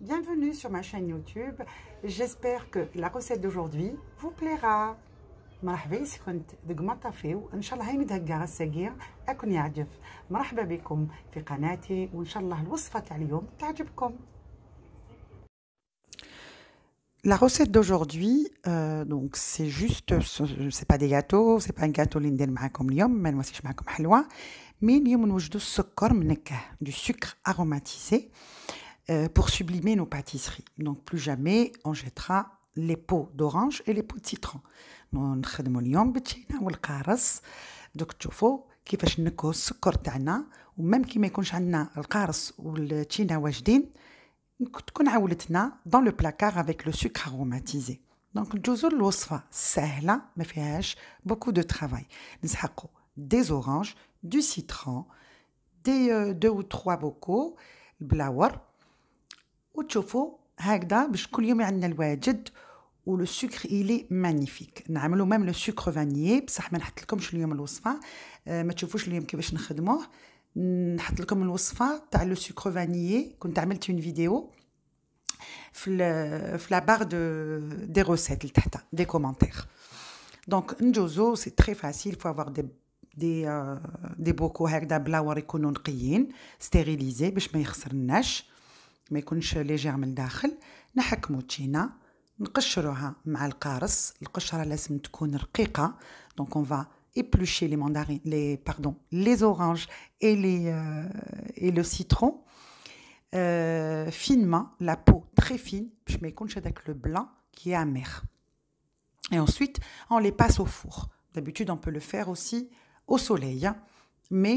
Bienvenue sur ma chaîne YouTube. J'espère que la recette d'aujourd'hui vous plaira. مرحبا يسكنت دقما طافيو ان شاء الله هاي مدهقه الساقيه اكون يعجب مرحبا بكم في قناتي وان شاء الله الوصفه تاع اليوم تعجبكم La recette d'aujourd'hui, euh, donc c'est juste, c'est pas des gâteaux, c'est pas un gâteau اللي ندير معاكم اليوم ما نواسيش معاكم حلوى، مي اليوم نوجدوا السكر منكه, du sucre aromatisé. Euh, euh, pour sublimer nos pâtisseries. Donc plus jamais on jettera les pots d'orange et les pots de citron. Nous faisons le yom bichina ou le karas. Donc vous voyez, qui que nous avons le sucre ou même comme met qu'on a le karas ou le china ou le chien, dans le placard avec le sucre aromatisé. Donc, facile. l'osfa, sahla, me fait beaucoup de travail. Nous avons des oranges, du citron, des euh, deux ou trois bocaux, blawar, وتشوفوا هكذا باش كل يوم عندنا الواجد ولو سكر الي مانيفيك نعملو ميم لو سكر فانيي بصح ما نحطلكمش اليوم الوصفه أه ما تشوفوش اليوم كيفاش نخدموه نحط لكم الوصفه تاع لو سكر فانيي كنت عملت اون فيديو في ال في لا بار دو دي روسيت لتحت دي كومونتير دونك نجوزو سي تري فاسيل فو افوار دي دي دي بوكو هكذا بلاور يكونوا نقيين ستيريليزي باش ما يخسرناش ما يكونش لاجع من الداخل نحكمو التينه نقشروها مع القارص القشره لازم تكون رقيقه دونك اون éplucher les mandarines, les, pardon, les oranges et, les, euh, et le citron euh, finement, la peau très fine, je mets avec le blanc qui est amer. Et ensuite, on les passe au four. D'habitude, on peut le faire aussi au soleil, hein. mais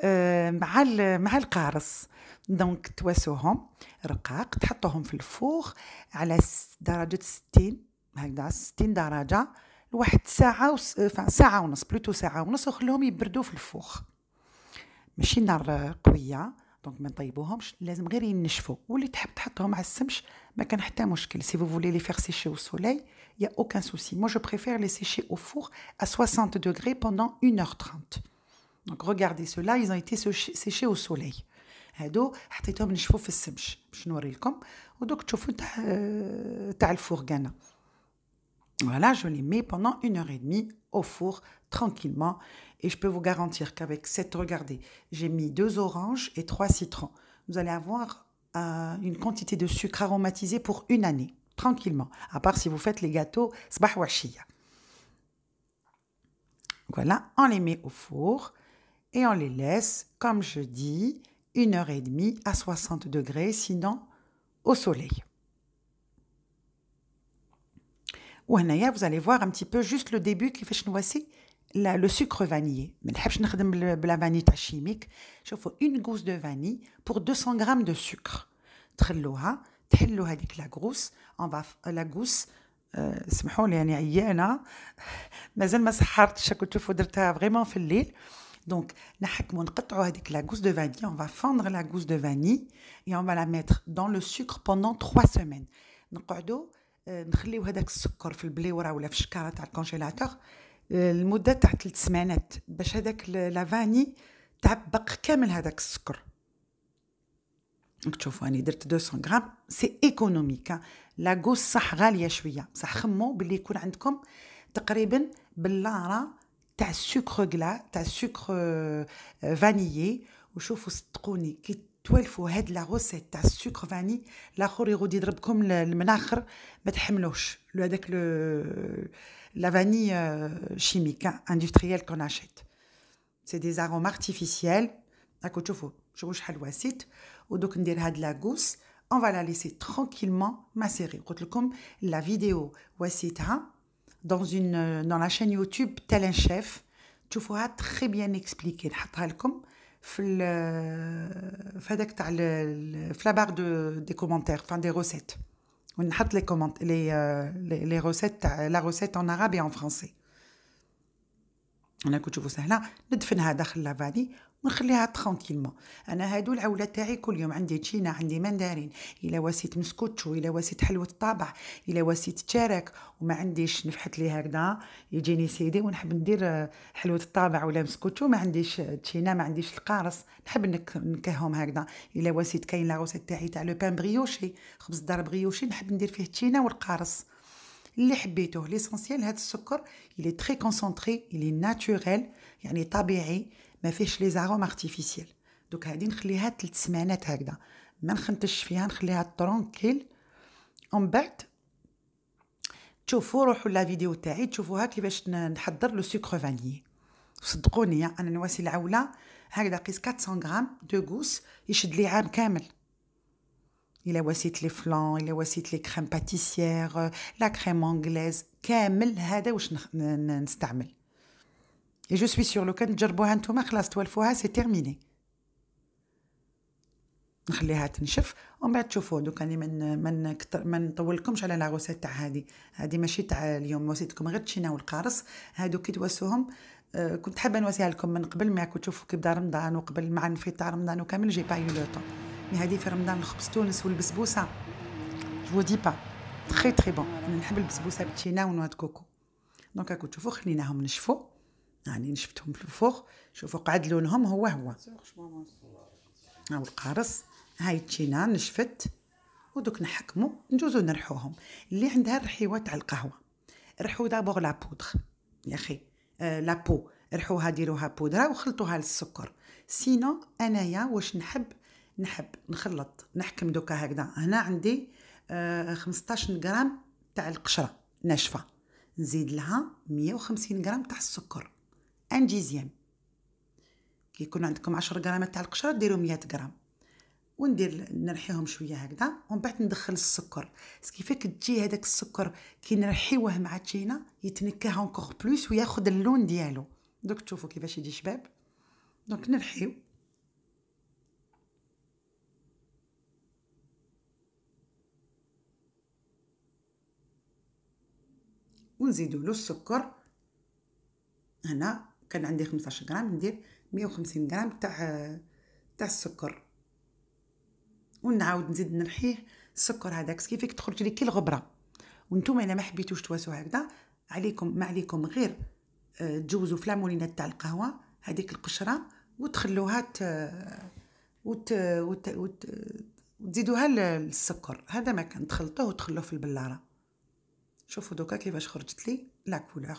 آه، مع مع القارص دونك تواسوهم رقاق تحطوهم في الفوخ على درجة 60 هكذا 60 درجة لواحد ساعة وس... ساعة ونص بلوتو ساعة ونص وخلوهم يبردوا في الفوخ ماشي نار قوية دونك ما نطيبوهمش لازم غير ينشفوا واللي تحب تحطهم على السمش ما كان حتى مشكل سي فو فولي لي فيغ سيشي او سولي يا اوكان سوسي مو جو بريفير لي سيشي او فور ا 60 دوغري بوندون 1 heure 30 Donc regardez ceux-là, ils ont été séchés au soleil. Euh, voilà, je les mets pendant une heure et demie au four tranquillement et je peux vous garantir qu'avec cette, regardez, j'ai mis deux oranges et trois citrons. Vous allez avoir euh, une quantité de sucre aromatisé pour une année, tranquillement, à part si vous faites les gâteaux sbahwashiya. Voilà, on les met au four et on les laisse, comme je dis, une heure et demie à 60 degrés, sinon au soleil. وهنايا vous allez voir un petit peu juste le début كيفاش نواسي la, le sucre vanillé. je نحبش نخدم بلا فاني تاع الشيميك. شوفوا une gousse de vanille pour 200 grammes de sucre. تخلوها تحلوا هذيك la gousse. On va la gousse. سمحوا لي يعني عيانه مازال ما سحرتش كنت درتها فريمون في الليل donc, la gousse de vanille, on va fendre la gousse de vanille et on va la mettre dans le sucre pendant trois semaines. نخليو هذاك السكر في تاع سمانات باش هذاك كامل هذاك السكر تشوفوا درت 200 غرام سي ايكونوميك la صح صح خمو باللي يكون عندكم تقريبا ta sucre glas, ta sucre euh, vanillé, ou chauffe au citronné. Tu il faut aider la recette, ta sucre vanille, la chorée rodi comme le menacre, met hemloche, le avec le, la vanille euh, chimique, hein, industrielle qu'on achète. C'est des arômes artificiels. À côté, chauffe, je rouge halwa site, ou donc une dérade la gousse. On va la laisser tranquillement macérer. Comme la vidéo, voici hein dans, une, euh, dans la chaîne YouTube Tel un chef, tu vois très bien expliquer. Euh, la barre des commentaires, enfin des recettes. On a les, comment, les, euh, recettes, la recette en arabe et en français. On a coupé ça là. Nous devons la vanille. ونخليها ترونكيلمون انا هادو العوله تاعي كل يوم عندي تشينا عندي مندارين الا واسيت مسكوتشو الا واسيت حلوه الطابع الا واسيت تشارك وما عنديش نفحت لي هكذا يجيني سيدي ونحب ندير حلوه الطابع ولا مسكوتشو ما عنديش تشينا ما عنديش القارص نحب نكهم هكذا الا واسيت كاين لاغوسيت تاعي تاع لو بان بريوشي خبز دار بريوشي نحب ندير فيه تشينا والقارص اللي حبيتوه ليسونسيال هذا السكر اللي تري كونسونطري اللي ناتوريل يعني طبيعي ما فيهش لي زاروم ارتيفيسيال دوك هادي نخليها ثلاث سمانات هكذا ما نخنتش فيها نخليها ترونكيل اون بعد تشوفوا روحوا لا فيديو تاعي تشوفوها كيفاش نحضر لو سوكر فانيي صدقوني انا نواسي العوله هكذا قيس 400 غرام دو غوس يشد لي عام كامل الا واسيت لي فلان الا واسيت لي كريم باتيسيير لا كريم انغليز كامل هذا واش نستعمل اي جو سوي سيغ لو كان تجربوها نتوما خلاص توالفوها سي تيرميني نخليها تنشف ومن بعد تشوفوا دوكا يعني من من كتر ما نطولكمش على لا تاع هذه هذه ماشي تاع اليوم وصيتكم غير التشينا والقارص هادو كي تواسوهم آه كنت حابه نواسيها لكم من قبل ما كنت تشوفوا كي بدا رمضان وقبل مع نفيت تاع رمضان وكامل جي با يو لو طون مي هذه في رمضان الخبز تونس والبسبوسه جو دي با تري تري بون انا نحب البسبوسه بالتشينا ونواد كوكو دونك راكم تشوفوا خليناهم نشفوا يعني شفتهم في الفوق شوفوا قعد لونهم هو هو هاو القارص هاي تشينا نشفت ودوك نحكمو نجوزو نرحوهم اللي عندها الرحيوه تاع القهوه رحو دابور لا بودغ يا اخي آه لا بو رحوها ديروها بودره وخلطوها للسكر سينو انايا واش نحب نحب نخلط نحكم دوكا هكذا هنا عندي آه 15 غرام تاع القشره ناشفه نزيد لها 150 غرام تاع السكر ان ديزيام كي يكون عندكم 10 غرام تاع القشره ديروا 100 غرام وندير نرحيهم شويه هكذا ومن بعد ندخل السكر سكيفاك تجي هذاك السكر كي نرحيوه مع تشينا يتنكه اونكور بلوس وياخذ اللون ديالو دوك تشوفوا كيفاش يجي شباب دوك نرحيو ونزيدوا له السكر هنا كان عندي 15 غرام ندير 150 غرام تاع تاع السكر ونعاود نزيد نرحيه السكر هذاك كيفك تخرج لي كي الغبره وانتم انا ما حبيتوش تواسوا هكذا عليكم ما عليكم غير آه، تجوزوا فلامولينا تاع القهوه هذيك القشره وتخلوها ت... وت... وت... وت... وتزيدوها للسكر هذا ما كان تخلطوه وتخلوه في البلاره شوفوا دوكا كيفاش خرجت لي لا كولور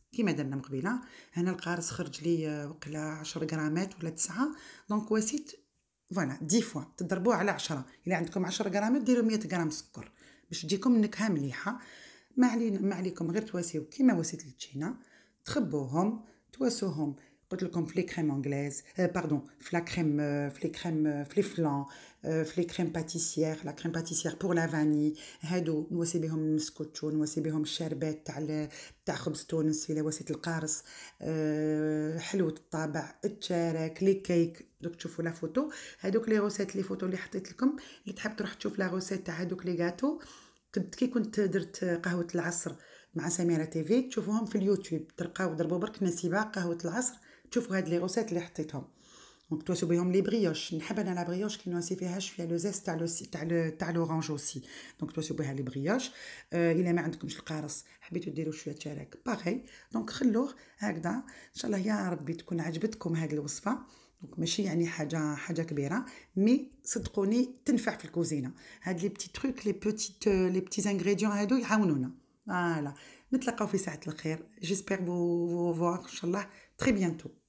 كيما درنا من قبيله هنا القارص خرج لي آه، وقلا 10 غرامات ولا 9 دونك واسيت فوالا 10 فوا تضربوه على 10 الا عندكم 10 غرامات ديروا 100 غرام سكر باش تجيكم النكهه مليحه ما علينا ما عليكم غير تواسيو كيما واسيت التشينا تخبوهم تواسوهم قلت لكم فلي كريم انغليز آه باردون فلا كريم فلي كريم فلي فلان في لي كريم باتيسيير لا كريم باتيسيير بور لا فاني هادو نواسي بهم المسكوتشو نواسي بهم الشربات تاع تاع خبز تونس في لواسية القارص حلوة الطابع التشارك لي كيك دوك تشوفوا لا فوتو هادوك لي غوسيت لي فوتو اللي حطيت لكم اللي تحب تروح تشوف لا غوسيت تاع هادوك لي غاتو كنت كي كنت درت قهوة العصر مع سميرة تيفي تشوفوهم في اليوتيوب تلقاو ضربوا برك نسيبة قهوة العصر تشوفوا هاد لي غوسيت اللي حطيتهم دونك توسو بيهم لي بريوش نحب انا لا بريوش كي نواسي فيها شويه لو زيست تاع لو تاع لو تاع لورانج اوسي دونك توسو بها لي بريوش الا ما عندكمش القارص حبيتو ديروا شويه شارك باغي دونك خلوه هكذا ان شاء الله يا ربي تكون عجبتكم هذه الوصفه دونك ماشي يعني حاجه حاجه كبيره مي صدقوني تنفع في الكوزينه هاد لي بتي تروك لي بوتيت لي بتي انغريديون هادو يعاونونا فوالا نتلاقاو في ساعه الخير جيسبر فو فو ان شاء الله تري بيانتو